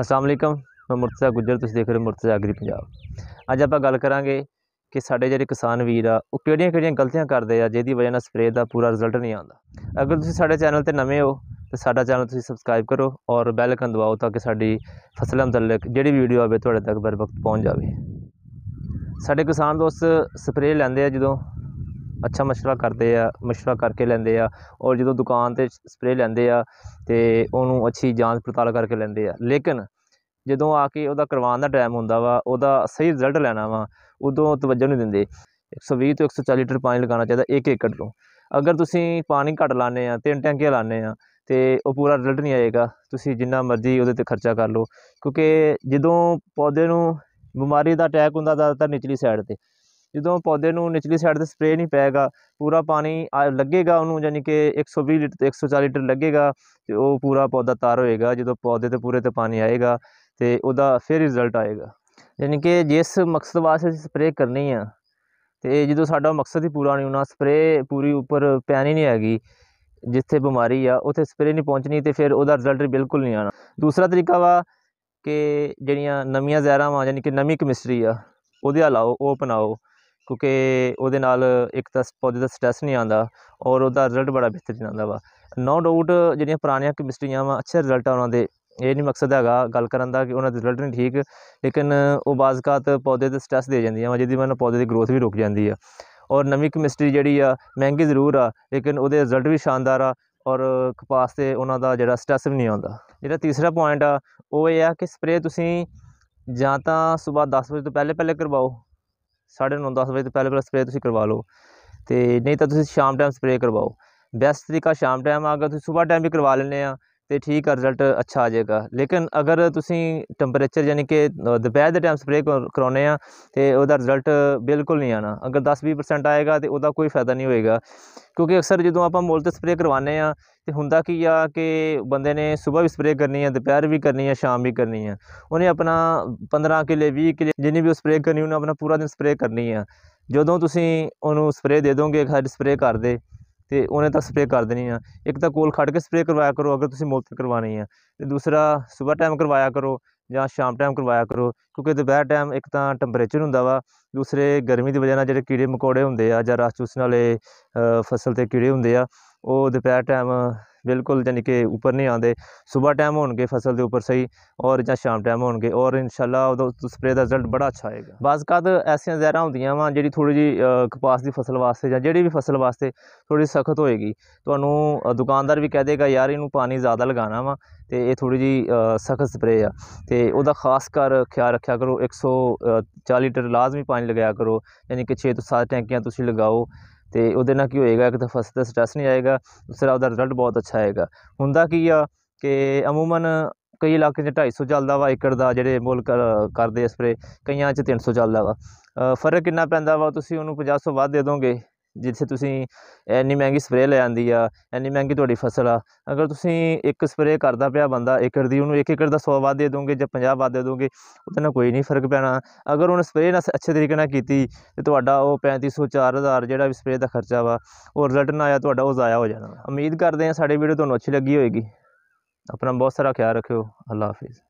ਅਸਲਾਮ ਵਾਲੇਕਮ ਮੈਂ ਮੁਰਤਜ਼ਾ ਗੁੱਜਰ ਤੁਸੀਂ ਦੇਖ ਰਹੇ ਹੋ ਮੁਰਤਜ਼ਾ ਅਗਰੀ ਪੰਜਾਬ ਅੱਜ ਆਪਾਂ ਗੱਲ ਕਰਾਂਗੇ ਕਿ ਸਾਡੇ ਜਿਹੜੇ ਕਿਸਾਨ ਵੀਰ ਆ ਉਹ ਕਿਹੜੀਆਂ-ਕਿਹੜੀਆਂ ਗਲਤੀਆਂ ਕਰਦੇ ਆ ਜਿਹਦੀ ਵਜ੍ਹਾ ਨਾਲ ਸਪਰੇਅ ਦਾ ਪੂਰਾ ਰਿਜ਼ਲਟ ਨਹੀਂ ਆਉਂਦਾ ਅਗਰ ਤੁਸੀਂ ਸਾਡੇ ਚੈਨਲ ਤੇ ਨਵੇਂ ਹੋ ਤੇ ਸਾਡਾ ਚੈਨਲ ਤੁਸੀਂ ਸਬਸਕ੍ਰਾਈਬ ਕਰੋ ਔਰ ਬੈਲ ਆਈਕਨ ਦਬਾਓ ਤਾਂ ਕਿ ਸਾਡੀ ਫਸਲਾਂ ਮੁਤਲਕ ਜਿਹੜੀ ਵੀ ਵੀਡੀਓ ਆਵੇ ਤੁਹਾਡੇ ਤੱਕ ਬਰ ਵਕਤ ਪਹੁੰਚ ਜਾਵੇ ਸਾਡੇ ਕਿਸਾਨ ਦੋਸਤ ਸਪਰੇਅ ਲੈਂਦੇ ਆ ਜਦੋਂ ਅੱਛਾ ਮਸ਼ਵਰਾ ਕਰਦੇ ਆ ਮਸ਼ਵਰਾ ਕਰਕੇ ਲੈਂਦੇ ਆ ਔਰ ਜਦੋਂ ਦੁਕਾਨ 'ਤੇ ਸਪਰੇਅ ਲੈਂਦੇ ਆ ਤੇ ਉਹਨੂੰ ਅੱਛੀ ਜਾਂਚ ਪੜਤਾਲ ਕਰਕੇ ਲੈਂਦੇ ਆ ਲੇਕਿਨ ਜਦੋਂ ਆ ਕੇ ਉਹਦਾ ਕਰਵਾਉਣ ਦਾ ਟਾਈਮ ਹੁੰਦਾ ਵਾ ਉਹਦਾ ਸਹੀ ਰਿਜ਼ਲਟ ਲੈਣਾ ਵਾ ਉਦੋਂ ਤਵੱਜਹ ਨਹੀਂ ਦਿੰਦੇ 120 ਤੋਂ 140 ਲੀਟਰ ਪਾਣੀ ਲਗਾਉਣਾ ਚਾਹੀਦਾ ਇੱਕ ਏਕੜ ਨੂੰ ਅਗਰ ਤੁਸੀਂ ਪਾਣੀ ਘੱਟ ਲਾਣੇ ਆ ਤਿੰਨ ਟੈਂਕੀਆਂ ਲਾਣੇ ਆ ਤੇ ਉਹ ਪੂਰਾ ਰਿਜ਼ਲਟ ਨਹੀਂ ਆਏਗਾ ਤੁਸੀਂ ਜਿੰਨਾ ਮਰਜ਼ੀ ਉਹਦੇ 'ਤੇ ਖਰਚਾ ਕਰ ਲਓ ਕਿਉਂਕਿ ਜਦੋਂ ਪੌਦੇ ਨੂੰ ਬਿਮਾਰੀ ਦਾ ਅਟੈਕ ਹੁੰਦਾ ਜ਼ਿਆਦਾਤਰ ਨਿਚਲੀ ਸਾਈਡ 'ਤੇ ਜਦੋਂ ਪੌਦੇ ਨੂੰ ਨਿਚਲੀ ਸਾਈਡ ਤੇ ਸਪਰੇਅ ਨਹੀਂ ਪਏਗਾ ਪੂਰਾ ਪਾਣੀ ਲੱਗੇਗਾ ਉਹਨੂੰ ਯਾਨੀ ਕਿ 120 ਲੀਟਰ ਤੇ 140 ਲੀਟਰ ਲੱਗੇਗਾ ਤੇ ਉਹ ਪੂਰਾ ਪੌਦਾ ਤਾਰ ਹੋਏਗਾ ਜਦੋਂ ਪੌਦੇ ਤੇ ਪੂਰੇ ਤੇ ਪਾਣੀ ਆਏਗਾ ਤੇ ਉਹਦਾ ਫਿਰ ਰਿਜ਼ਲਟ ਆਏਗਾ ਯਾਨੀ ਕਿ ਜਿਸ ਮਕਸਦ ਵਾਸਤੇ ਸਪਰੇਅ ਕਰਨੀ ਆ ਤੇ ਜਦੋਂ ਸਾਡਾ ਮਕਸਦ ਹੀ ਪੂਰਾ ਨਹੀਂ ਹੋਣਾ ਸਪਰੇਅ ਪੂਰੀ ਉੱਪਰ ਪੈਣੀ ਨਹੀਂ ਹੈਗੀ ਜਿੱਥੇ ਬਿਮਾਰੀ ਆ ਉੱਥੇ ਸਪਰੇਅ ਨਹੀਂ ਪਹੁੰਚਣੀ ਤੇ ਫਿਰ ਉਹਦਾ ਰਿਜ਼ਲਟ ਬਿਲਕੁਲ ਨਹੀਂ ਆਣਾ ਦੂਸਰਾ ਤਰੀਕਾ ਵਾ ਕਿ ਜਿਹੜੀਆਂ ਨਵੀਆਂ ਜ਼ਹਿਰਾਂ ਆ ਯਾਨੀ ਕਿ ਨਵੀਂ ਕੈਮਿਸਟਰੀ ਆ ਉਹਦੇ ਹਲਾਓ ਉਹ ਅਪਣਾਓ ਕਿਉਂਕਿ ਉਹਦੇ ਨਾਲ ਇੱਕ ਤਾਂ ਪੌਦੇ ਦਾ ਸਟ੍ਰੈਸ ਨਹੀਂ ਆਉਂਦਾ ਔਰ ਉਹਦਾ ਰਿਜ਼ਲਟ ਬੜਾ ਬਿਹਤਰ ਆਉਂਦਾ ਵਾ ਨੋ ਡਾਊਟ ਜਿਹੜੀਆਂ ਪੁਰਾਣੀਆਂ ਕੈਮਿਸਟਰੀਆਂ ਵਾ ਅੱਛੇ ਰਿਜ਼ਲਟ ਆ ਉਹਨਾਂ ਦੇ ਇਹ ਨਹੀਂ ਮਕਸਦ ਹੈਗਾ ਗੱਲ ਕਰਨ ਦਾ ਕਿ ਉਹਨਾਂ ਦੇ ਰਿਜ਼ਲਟ ਨਹੀਂ ਠੀਕ ਲੇਕਿਨ ਉਹ ਬਾਜ਼ਕਾਤ ਪੌਦੇ ਤੇ ਸਟ੍ਰੈਸ ਦੇ ਜਾਂਦੀਆਂ ਵਾ ਜਿਹਦੀ ਵਜ੍ਹਾ ਨਾਲ ਪੌਦੇ ਦੀ ਗਰੋਥ ਵੀ ਰੁਕ ਜਾਂਦੀ ਆ ਔਰ ਨਵੀਂ ਕੈਮਿਸਟਰੀ ਜਿਹੜੀ ਆ ਮਹਿੰਗੀ ਜ਼ਰੂਰ ਆ ਲੇਕਿਨ ਉਹਦੇ ਰਿਜ਼ਲਟ ਵੀ ਸ਼ਾਨਦਾਰ ਆ ਔਰ ਕਪਾਸ ਤੇ ਉਹਨਾਂ ਦਾ ਜਿਹੜਾ ਸਟ੍ਰੈਸ ਵੀ ਨਹੀਂ ਆਉਂਦਾ ਜਿਹੜਾ ਤੀਸਰਾ ਪੁਆਇੰਟ ਆ ਉਹ ਇਹ ਆ ਕਿ ਸਪਰੇ ਤੁਸੀਂ ਜਾਂ ਤਾਂ ਸਵੇਰ 10 ਵਜੇ ਤੋਂ ਪਹਿਲੇ ਪਹਿਲੇ ਕਰਵਾਓ 9:30 10 ਵਜੇ ਤੋਂ ਪਹਿਲੇ ਪਹਿਲੇ ਸਪਰੇਅ ਤੁਸੀਂ ਕਰਵਾ ਲਓ ਤੇ ਨਹੀਂ ਤਾਂ ਤੁਸੀਂ ਸ਼ਾਮ ਟਾਈਮ ਸਪਰੇਅ ਕਰਵਾਓ ਬੈਸਟ ਤਰੀਕਾ ਸ਼ਾਮ ਟਾਈਮ ਆ ਅਗਰ ਤੁਸੀਂ ਸਵੇਰ ਟਾਈਮ ਵੀ ਕਰਵਾ ਲੈਣੇ ਆ ਤੇ ਠੀਕ ਆ ਰਿਜ਼ਲਟ ਅੱਛਾ ਆ ਜਾਏਗਾ ਲੇਕਿਨ ਅਗਰ ਤੁਸੀਂ ਟੈਂਪਰੇਚਰ ਯਾਨੀ ਕਿ ਦੁਪਹਿਰ ਦੇ ਟਾਈਮ ਸਪਰੇ ਕਰਾਉਨੇ ਆ ਤੇ ਉਹਦਾ ਰਿਜ਼ਲਟ ਬਿਲਕੁਲ ਨਹੀਂ ਆਣਾ ਅਗਰ 10-20% ਆਏਗਾ ਤੇ ਉਹਦਾ ਕੋਈ ਫਾਇਦਾ ਨਹੀਂ ਹੋਏਗਾ ਕਿਉਂਕਿ ਅਕਸਰ ਜਦੋਂ ਆਪਾਂ ਮੋਲ ਤੇ ਸਪਰੇ ਕਰਵਾਨੇ ਆ ਤੇ ਹੁੰਦਾ ਕੀ ਆ ਕਿ ਬੰਦੇ ਨੇ ਸਵੇਰ ਵੀ ਸਪਰੇ ਕਰਨੀ ਆ ਦੁਪਹਿਰ ਵੀ ਕਰਨੀ ਆ ਸ਼ਾਮ ਵੀ ਕਰਨੀ ਆ ਉਹਨੇ ਆਪਣਾ 15 ਕਿਲੇ 20 ਕਿਲੇ ਜਿੰਨੀ ਵੀ ਉਹ ਕਰਨੀ ਉਹਨੇ ਆਪਣਾ ਪੂਰਾ ਦਿਨ ਸਪਰੇ ਕਰਨੀ ਆ ਜਦੋਂ ਤੁਸੀਂ ਉਹਨੂੰ ਸਪਰੇ ਦੇ ਦੋਗੇ ਇੱਕ ਹਰ ਕਰਦੇ ਤੇ ਉਹਨੇ ਤਾਂ ਸਪਰੇਅ ਕਰ ਦੇਣੀ ਆ ਇੱਕ ਤਾਂ ਕੋਲ ਖੜ ਕੇ ਸਪਰੇਅ ਕਰਵਾਇਆ ਕਰੋ ਅਗਰ ਤੁਸੀਂ ਮੁਫਤ ਕਰਵਾਣੀ ਆ ਤੇ ਦੂਸਰਾ ਸਵੇਰ ਟਾਈਮ ਕਰਵਾਇਆ ਕਰੋ ਜਾਂ ਸ਼ਾਮ ਟਾਈਮ ਕਰਵਾਇਆ ਕਰੋ ਕਿਉਂਕਿ ਦੁਪਹਿਰ ਟਾਈਮ ਇੱਕ ਤਾਂ ਟੈਂਪਰੇਚਰ ਹੁੰਦਾ ਵਾ ਦੂਸਰੇ ਗਰਮੀ ਦੀ ਵਜ੍ਹਾ ਨਾਲ ਜਿਹੜੇ ਕੀੜੇ ਮਕੌੜੇ ਹੁੰਦੇ ਆ ਜਾਂ ਰਸ ਚੂਸਣ ਵਾਲੇ ਫਸਲ ਤੇ ਕੀੜੇ ਹੁੰਦੇ ਆ ਉਹ ਦੁਪਹਿਰ ਟਾਈਮ ਬਿਲਕੁਲ ਜਾਨੀ ਕਿ ਉੱਪਰ ਨਹੀਂ ਆਉਂਦੇ ਸਵੇਰ ਟਾਈਮ ਹੋਣਗੇ ਫਸਲ ਦੇ ਉੱਪਰ ਸਹੀ ਔਰ ਜਾਂ ਸ਼ਾਮ ਟਾਈਮ ਹੋਣਗੇ ਔਰ ਇਨਸ਼ਾਅੱਲਾ ਉਹਦਾ ਸਪਰੇ ਦਾ ਰਿਜ਼ਲਟ ਬੜਾ ਅੱਛਾ ਆਏਗਾ ਬਾਜ਼ ਕਦ ਐਸੀਆਂ ਜ਼ਹਿਰਾਂ ਹੁੰਦੀਆਂ ਵਾ ਜਿਹੜੀ ਥੋੜੀ ਜੀ ਕਪਾਸ ਦੀ ਫਸਲ ਵਾਸਤੇ ਜਾਂ ਜਿਹੜੀ ਵੀ ਫਸਲ ਵਾਸਤੇ ਥੋੜੀ ਸਖਤ ਹੋਏਗੀ ਤੁਹਾਨੂੰ ਦੁਕਾਨਦਾਰ ਵੀ ਕਹਿ ਦੇਗਾ ਯਾਰ ਇਹਨੂੰ ਪਾਣੀ ਜ਼ਿਆਦਾ ਲਗਾਣਾ ਵਾ ਤੇ ਇਹ ਥੋੜੀ ਜੀ ਸਖਤ ਸਪਰੇ ਆ ਤੇ ਉਹਦਾ ਖਾਸ ਕਰ ਖਿਆਲ ਰੱਖਿਆ ਕਰੋ 140 ਲੀਟਰ ਲਾਜ਼ਮੀ ਪਾਣੀ ਲਗਾਇਆ ਕਰੋ ਯਾਨੀ ਕਿ 6 ਤੋਂ 7 ਟੈਂਕੀਆਂ ਤੁਸੀਂ ਲਗਾਓ ਤੇ ਉਹਦੇ ਨਾਲ ਕੀ ਹੋਏਗਾ ਇੱਕ ਤਾਂ ਫਸਟ ਦਾ ਸਟ੍ਰੈਸ ਨਹੀਂ ਆਏਗਾ ਦੂਸਰਾ ਉਹਦਾ ਰਿਜ਼ਲਟ ਬਹੁਤ ਅੱਛਾ ਆਏਗਾ ਹੁੰਦਾ ਕੀ ਆ ਕਿ ਅਮੂਮਨ ਕਈ ਇਲਾਕੇ 'ਚ 250 ਚੱਲਦਾ ਵਾ ਏਕੜ ਦਾ ਜਿਹੜੇ ਮੁੱਲ ਕਰਦੇ ਸਪਰੇ ਕਈਆਂ 'ਚ 300 ਚੱਲਦਾ ਵਾ ਫਰਕ ਕਿੰਨਾ ਪੈਂਦਾ ਵਾ ਤੁਸੀਂ ਉਹਨੂੰ 50 ਤੋਂ ਵੱਧ ਦੇ ਦੋਗੇ ਜਿੱਥੇ ਤੁਸੀਂ ਇੰਨੀ ਮਹਿੰਗੀ ਸਪਰੇਅ ਲੈ ਆਂਦੀ ਆ ਇੰਨੀ ਮਹਿੰਗੀ ਤੁਹਾਡੀ ਫਸਲ ਆ ਅਗਰ ਤੁਸੀਂ ਇੱਕ ਸਪਰੇਅ ਕਰਦਾ ਪਿਆ ਬੰਦਾ ਏਕੜ ਦੀ ਉਹਨੂੰ ਇੱਕ ਏਕੜ ਦਾ 100 ਵਾਦ ਦੇ ਦੋਗੇ ਜਾਂ 50 ਵਾਦ ਦੇ ਦੋਗੇ ਉਹਦੇ ਨਾਲ ਕੋਈ ਨਹੀਂ ਫਰਕ ਪੈਣਾ ਅਗਰ ਉਹਨੇ ਸਪਰੇਅ ਨਾਲ ਅੱਛੇ ਤਰੀਕੇ ਨਾਲ ਕੀਤੀ ਤੇ ਤੁਹਾਡਾ ਉਹ 3500 4000 ਜਿਹੜਾ ਵੀ ਸਪਰੇਅ ਦਾ ਖਰਚਾ ਵਾ ਉਹ ਰਿਜ਼ਲਟ ਨਾ ਆਇਆ ਤੁਹਾਡਾ ਉਹ ਜ਼ਾਇਆ ਹੋ ਜਾਣਾ ਉਮੀਦ ਕਰਦੇ ਆ ਸਾਡੀ ਵੀਡੀਓ ਤੁਹਾਨੂੰ ਅੱਛੀ ਲੱਗੀ ਹੋਏਗੀ ਆਪਣਾ ਬਹੁਤ ਸਾਰਾ ਖਿਆਲ ਰੱਖਿਓ ਅੱਲਾ ਹਾਫਿਜ਼